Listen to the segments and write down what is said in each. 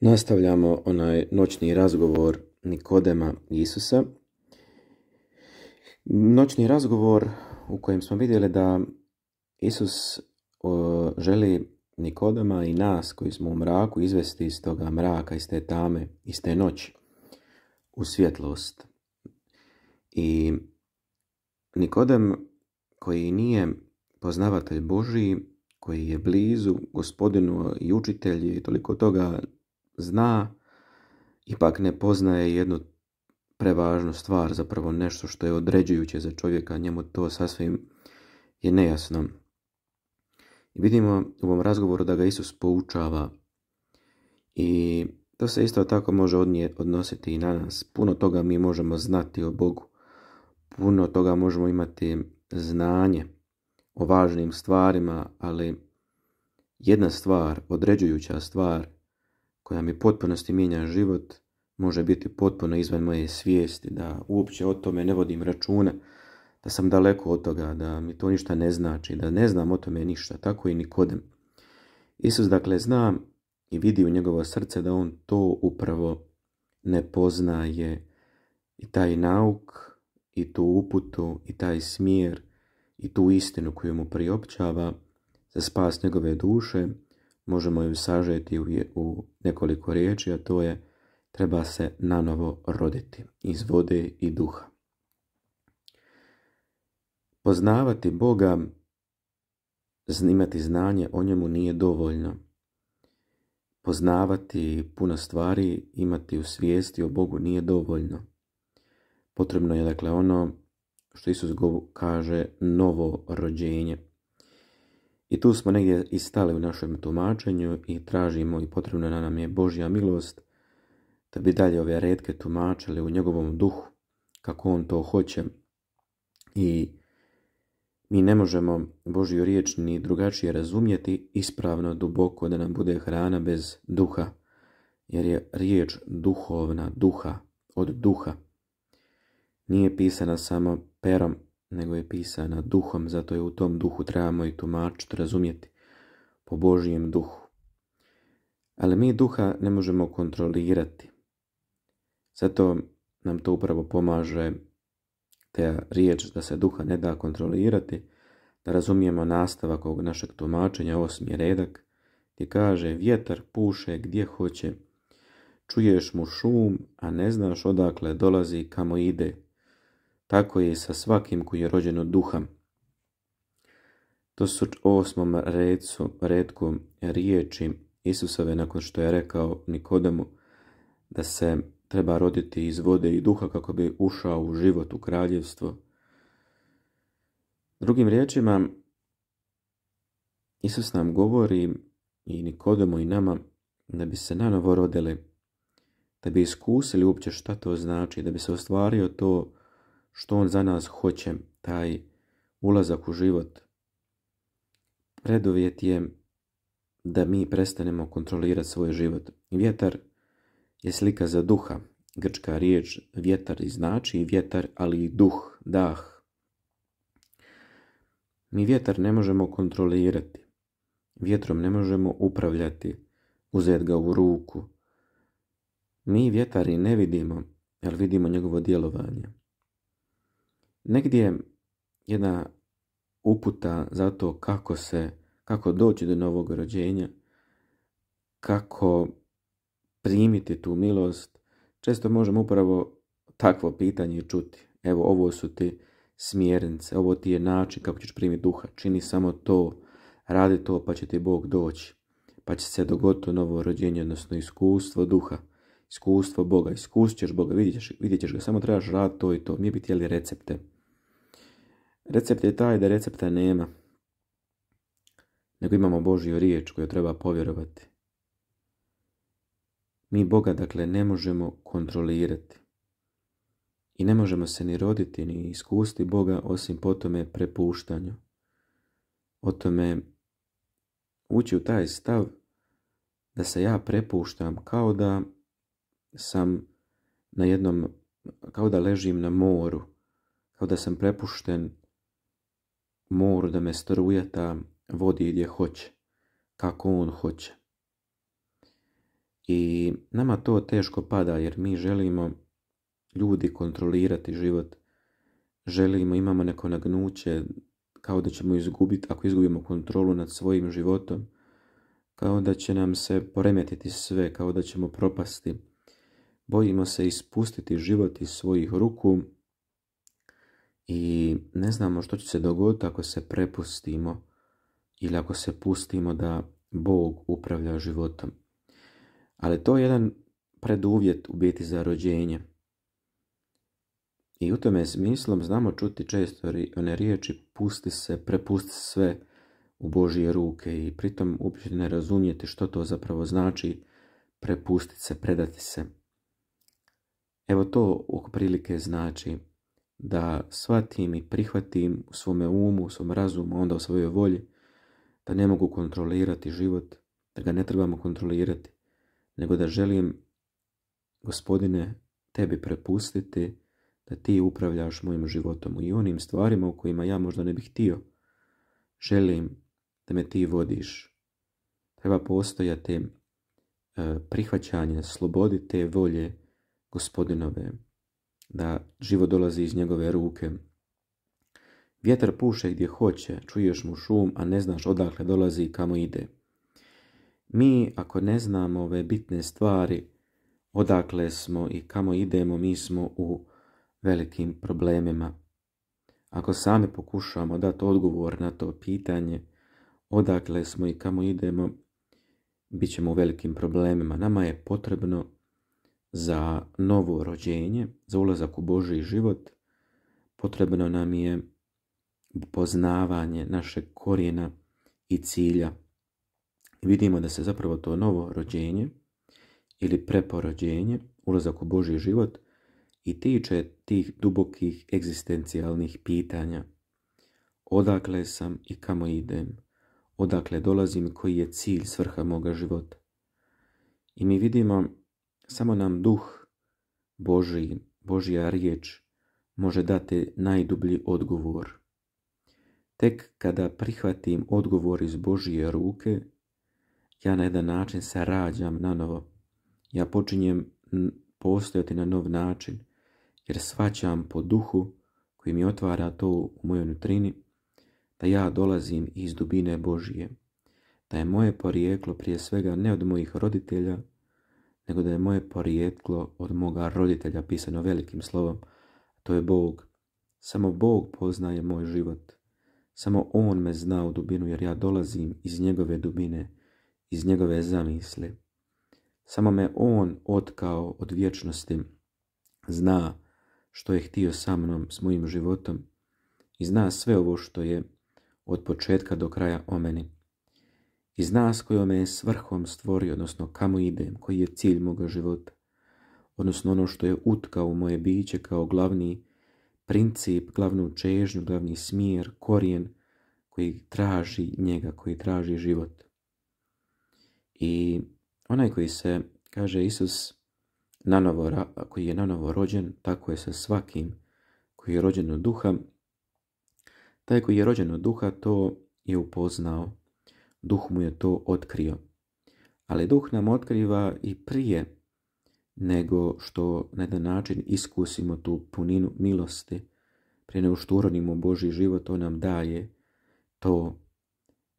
Nastavljamo onaj noćni razgovor Nikodema Isusa. Noćni razgovor u kojem smo vidjeli da Isus želi Nikodema i nas koji smo u mraku izvesti iz toga mraka, iz te tame, iz te noći u svjetlost. I Nikodem koji nije poznavatelj Božiji, koji je blizu gospodinu i učitelji i toliko toga zna, ipak ne poznaje jednu prevažnu stvar, zapravo nešto što je određujuće za čovjeka, njemu to sasvim je nejasno. vidimo u ovom razgovoru da ga Isus poučava i to se isto tako može odnositi i na nas. Puno toga mi možemo znati o Bogu, puno toga možemo imati znanje o važnim stvarima, ali jedna stvar, određujuća stvar, koja mi potpunosti mijenja život, može biti potpuno izvan moje svijesti, da uopće o tome ne vodim računa, da sam daleko od toga, da mi to ništa ne znači, da ne znam o tome ništa, tako i nikodem. Isus dakle zna i vidi u njegovo srce da on to upravo ne poznaje i taj nauk, i tu uputu, i taj smjer, i tu istinu koju mu priopćava za spas njegove duše, možemo ju sažeti u nekoliko riječi, a to je treba se nanovo roditi iz vode i duha. Poznavati Boga, imati znanje o njemu nije dovoljno. Poznavati puno stvari, imati u svijesti o Bogu nije dovoljno. Potrebno je dakle ono što Isus kaže novo rođenje. I tu smo negdje i stali u našem tumačenju i tražimo i potrebna nam je Božja milost da bi dalje ove redke tumačili u njegovom duhu kako on to hoće i mi ne možemo Božju riječ ni drugačije razumjeti ispravno duboko da nam bude hrana bez duha jer je riječ duhovna duha od duha nije pisana samo perom nego je pisana duhom, zato je u tom duhu trebamo i tumačiti, razumjeti, po Božijem duhu. Ali mi duha ne možemo kontrolirati. Zato nam to upravo pomaže te riječ da se duha ne da kontrolirati, da razumijemo nastavak ovog našeg tumačenja, osmi redak, gdje kaže vjetar puše gdje hoće, čuješ mu šum, a ne znaš odakle dolazi kamo ide. Tako je i sa svakim koji je rođen od duha. To su osmom recu, redku riječi Isusove nakon što je rekao Nikodemu da se treba roditi iz vode i duha kako bi ušao u život, u kraljevstvo. Drugim riječima, Isus nam govori i Nikodemu i nama da bi se nanovo rodili, da bi iskusili uopće šta to znači, da bi se ostvario to što on za nas hoće, taj ulazak u život. Predovjet je da mi prestanemo kontrolirati svoj život. Vjetar je slika za duha. Grčka riječ vjetar i znači vjetar, ali i duh, dah. Mi vjetar ne možemo kontrolirati. Vjetrom ne možemo upravljati, uzeti ga u ruku. Mi vjetar i ne vidimo, ali vidimo njegovo djelovanje negdje jedna uputa za to kako se, kako doći do novog rođenja, kako primiti tu milost, često možemo upravo takvo pitanje čuti. Evo, ovo su ti smjernice, ovo ti je način kako ćeš primiti duha. Čini samo to, radi to pa će ti Bog doći. Pa će se dogoditi novo rođenje, odnosno iskustvo duha, iskustvo Boga. ćeš Boga, vidjet ćeš, ga, samo trebaš raditi to i to. Mi bi htjeli recepte. Recept je taj da recepta nema, nego imamo Božju riječ koju treba povjerovati. Mi Boga, dakle, ne možemo kontrolirati. I ne možemo se ni roditi, ni iskusti Boga, osim po tome prepuštanju. O tome ući u taj stav da se ja prepuštam kao da sam na jednom, kao da ležim na moru, kao da sam prepušten moru da me strujata vodi gdje hoće, kako on hoće. I nama to teško pada jer mi želimo ljudi kontrolirati život, želimo, imamo neko nagnuće kao da ćemo izgubiti, ako izgubimo kontrolu nad svojim životom, kao da će nam se poremetiti sve, kao da ćemo propasti. Bojimo se ispustiti život iz svojih ruku, i ne znamo što će se dogoditi ako se prepustimo ili ako se pustimo da Bog upravlja životom. Ali to je jedan preduvjet u biti za rođenje. I u tome smislu znamo čuti često one riječi pusti se, prepusti sve u Božje ruke i pritom uopće ne razumijete što to zapravo znači prepustiti se, predati se. Evo to u prilike znači da shvatim i prihvatim u svome umu, u svom razumu, onda u svojoj volji, da ne mogu kontrolirati život, da ga ne trebamo kontrolirati, nego da želim, gospodine, tebi prepustiti da ti upravljaš mojim životom i onim stvarima u kojima ja možda ne bih htio. Želim da me ti vodiš. Treba postojati eh, prihvaćanje slobodi te volje gospodinove da život dolazi iz njegove ruke. Vjetar puše gdje hoće, čuješ mu šum, a ne znaš odakle dolazi i kamo ide. Mi, ako ne znamo ove bitne stvari, odakle smo i kamo idemo, mi smo u velikim problemima. Ako sami pokušamo dati odgovor na to pitanje, odakle smo i kamo idemo, bit ćemo u velikim problemima. Nama je potrebno za novo rođenje, za ulazak u Boži život, potrebno nam je poznavanje našeg korijena i cilja. Vidimo da se zapravo to novo rođenje ili preporođenje, ulazak u Boži život i tiče tih dubokih egzistencijalnih pitanja. Odakle sam i kamo idem? Odakle dolazim koji je cilj svrha moga života? I mi vidimo samo nam duh Boži, Božja riječ može dati najdublji odgovor. Tek kada prihvatim odgovor iz Božije ruke, ja na jedan način se rađam na novo. Ja počinjem postojati na nov način, jer svaćam po duhu koji mi otvara to u mojoj nutrini, da ja dolazim iz dubine Božije, da je moje porijeklo prije svega ne od mojih roditelja, nego da je moje porijetlo od moga roditelja pisano velikim slovom. To je Bog. Samo Bog poznaje moj život. Samo On me zna u dubinu jer ja dolazim iz njegove dubine, iz njegove zamisli. Samo me On otkao od vječnosti, zna što je htio sa mnom, s mojim životom i zna sve ovo što je od početka do kraja o meni iz nas s me je svrhom stvorio, odnosno kamo idem, koji je cilj moga života, odnosno ono što je utkao u moje biće kao glavni princip, glavnu čežnju, glavni smjer, korijen koji traži njega, koji traži život. I onaj koji se, kaže Isus, nanovo, koji je nanovo rođen, tako je sa svakim koji je rođen od duha, taj koji je rođen od duha to je upoznao duh mu je to otkrio. Ali duh nam otkriva i prije nego što na jedan način iskusimo tu puninu milosti, prije nego što uronimo Boži život, on nam daje to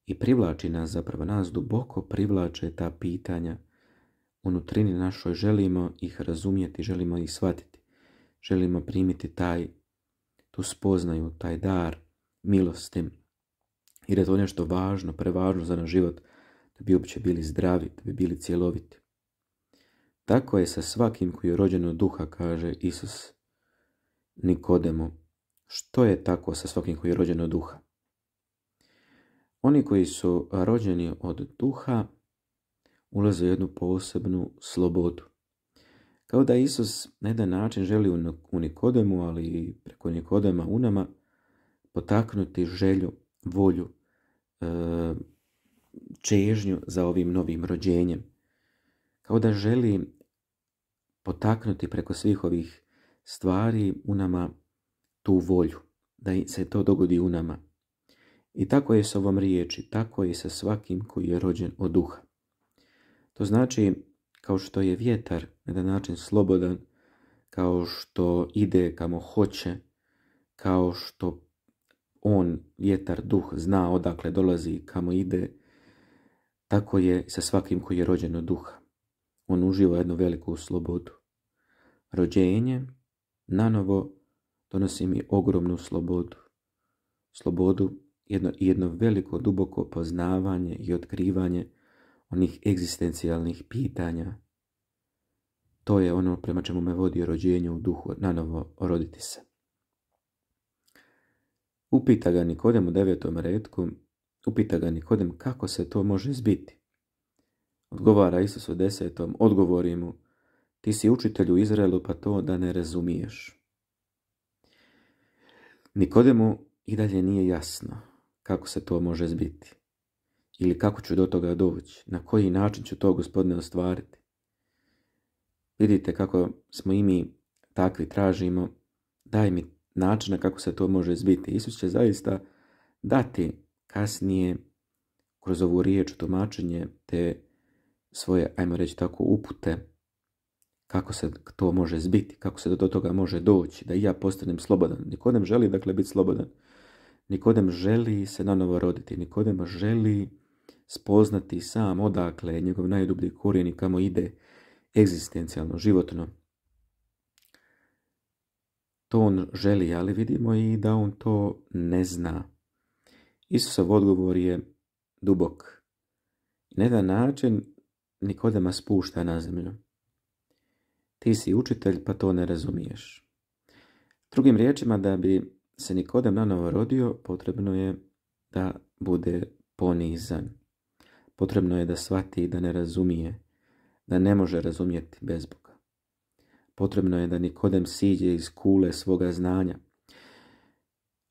i privlači nas zapravo, nas duboko privlače ta pitanja unutrini našoj, želimo ih razumjeti, želimo ih shvatiti, želimo primiti taj, tu spoznaju, taj dar milosti jer je to nešto važno, prevažno za naš život, da bi uopće bili zdravi, da bi bili cjeloviti. Tako je sa svakim koji je rođen od duha, kaže Isus Nikodemu. Što je tako sa svakim koji je rođen od duha? Oni koji su rođeni od duha ulaze u jednu posebnu slobodu. Kao da Isus na jedan način želi u Nikodemu, ali i preko Nikodema u nama, potaknuti želju, volju E, čežnju za ovim novim rođenjem. Kao da želi potaknuti preko svih ovih stvari u nama tu volju, da se to dogodi u nama. I tako je s ovom riječi, tako je sa svakim koji je rođen od duha. To znači, kao što je vjetar na jedan način slobodan, kao što ide kamo hoće, kao što on, vjetar, duh, zna odakle dolazi kamo ide, tako je sa svakim koji je rođen od duha. On uživa jednu veliku slobodu. Rođenje nanovo donosi mi ogromnu slobodu. Slobodu jedno, jedno veliko duboko poznavanje i otkrivanje onih egzistencijalnih pitanja. To je ono prema čemu me vodi rođenje u duhu, nanovo roditi se. Upita ga Nikodem u devetom redku, upita ga Nikodem kako se to može zbiti. Odgovara Isus u desetom, odgovori mu, ti si učitelj u Izraelu pa to da ne razumiješ. Nikodemu i dalje nije jasno kako se to može zbiti ili kako ću do toga doći, na koji način ću to gospodine ostvariti. Vidite kako smo i mi takvi tražimo, daj mi načina kako se to može zbiti. Isus će zaista dati kasnije kroz ovu riječ tumačenje te svoje, ajmo reći tako, upute kako se to može zbiti, kako se do toga može doći, da i ja postanem slobodan. Nikodem želi dakle biti slobodan. Nikodem želi se na novo roditi. Nikodem želi spoznati sam odakle njegov najdublji korijen i kamo ide egzistencijalno, životno. To on želi, ali vidimo i da on to ne zna. Isusov odgovor je dubok. Neda da način Nikodema spušta na zemlju. Ti si učitelj, pa to ne razumiješ. Drugim riječima, da bi se Nikodem novo rodio, potrebno je da bude ponizan. Potrebno je da shvati da ne razumije, da ne može razumjeti bezbog. Potrebno je da Nikodem siđe iz kule svoga znanja,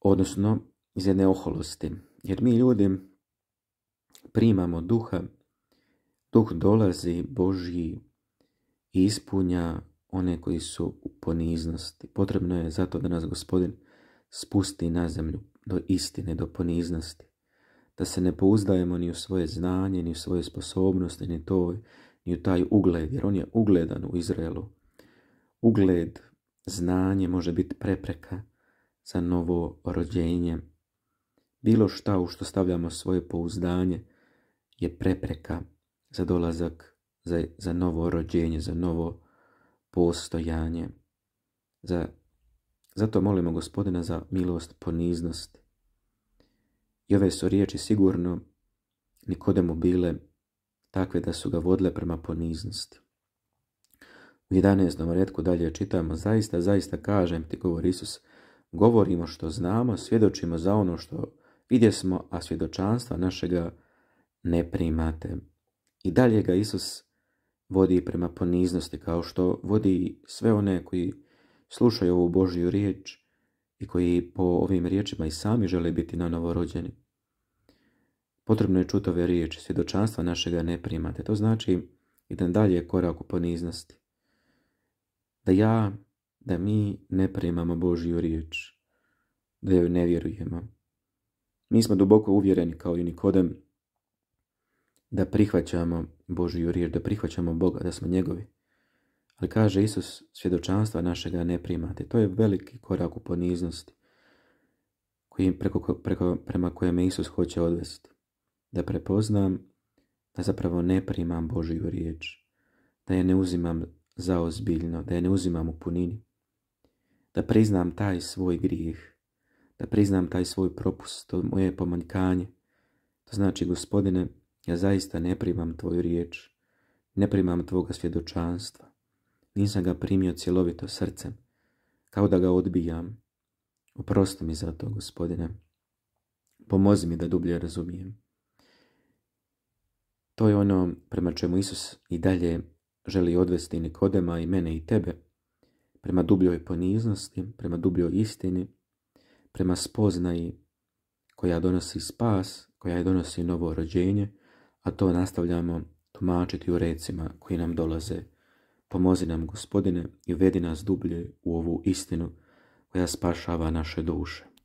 odnosno iz jedne oholosti. Jer mi ljudi primamo duha, duh dolazi Božji i ispunja one koji su u poniznosti. Potrebno je zato da nas gospodin spusti na zemlju do istine, do poniznosti. Da se ne pouzdajemo ni u svoje znanje, ni u svoje sposobnosti, ni, ni u taj ugled, jer on je ugledan u Izraelu Ugled, znanje može biti prepreka za novo rođenje. Bilo šta u što stavljamo svoje pouzdanje je prepreka za dolazak, za, za novo rođenje, za novo postojanje. Za, zato molimo gospodina za milost poniznost. I ove su riječi sigurno nikodemu bile takve da su ga vodile prema poniznosti. U 11. redku dalje čitamo, zaista, zaista kažem ti, govori Isus, govorimo što znamo, svjedočimo za ono što vidje smo, a svjedočanstva našega ne primate. I dalje ga Isus vodi prema poniznosti, kao što vodi sve one koji slušaju ovu Božiju riječ i koji po ovim riječima i sami žele biti na novorođeni. Potrebno je čuti ove riječi, svjedočanstva našega ne primate. To znači jedan dalje korak u poniznosti da ja, da mi ne primamo Božju riječ, da joj ne vjerujemo. Mi smo duboko uvjereni kao i Nikodem da prihvaćamo Božju riječ, da prihvaćamo Boga, da smo njegovi. Ali kaže Isus, svjedočanstva našega ne primate. To je veliki korak u poniznosti preko, preko, prema kojem Isus hoće odvesti. Da prepoznam da zapravo ne primam Božju riječ, da je ne uzimam zaozbiljno, da je ne uzimam u punini. Da priznam taj svoj grijeh, da priznam taj svoj propust, to moje pomanjkanje. To znači, gospodine, ja zaista ne primam tvoju riječ, ne primam tvoga svjedočanstva. Nisam ga primio cjelovito srcem, kao da ga odbijam. Oprosti mi za to, gospodine. Pomozi mi da dublje razumijem. To je ono prema čemu Isus i dalje želi odvesti Nikodema i mene i tebe, prema dubljoj poniznosti, prema dubljoj istini, prema spoznaji koja donosi spas, koja je donosi novo rođenje, a to nastavljamo tumačiti u recima koji nam dolaze. Pomozi nam, gospodine, i uvedi nas dublje u ovu istinu koja spašava naše duše.